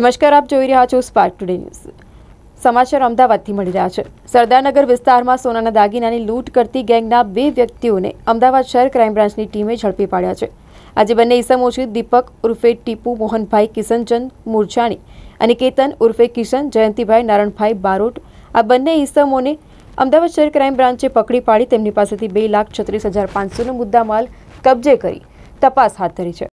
નમસ્કાર આપ જોઈ રહ્યા છો સ્પાર્ક ટુડે ન્યૂઝ સમાચાર અમદાવાદથી મળી રહ્યા છે સરદારનગર વિસ્તારમાં સોનાના દાગીનાની લૂંટ કરતી ગેંગના બે વ્યક્તિઓને અમદાવાદ શહેર ક્રાઇમ બ્રાન્ચની ટીમે ઝડપી પાડ્યા છે આજે બંને ઈસમો છે દીપક ઉર્ફે ટીપુ મોહનભાઈ કિશનચંદ મૂરછાણી અને કેતન ઉર્ફે કિશન જયંતિભાઈ નારણભાઈ બારોટ આ બંને ઈસમોને અમદાવાદ શહેર ક્રાઇમ બ્રાન્ચે પકડી પાડી તેમની પાસેથી બે લાખ છત્રીસ હજાર પાંચસોનો મુદ્દામાલ કબજે કરી તપાસ હાથ ધરી છે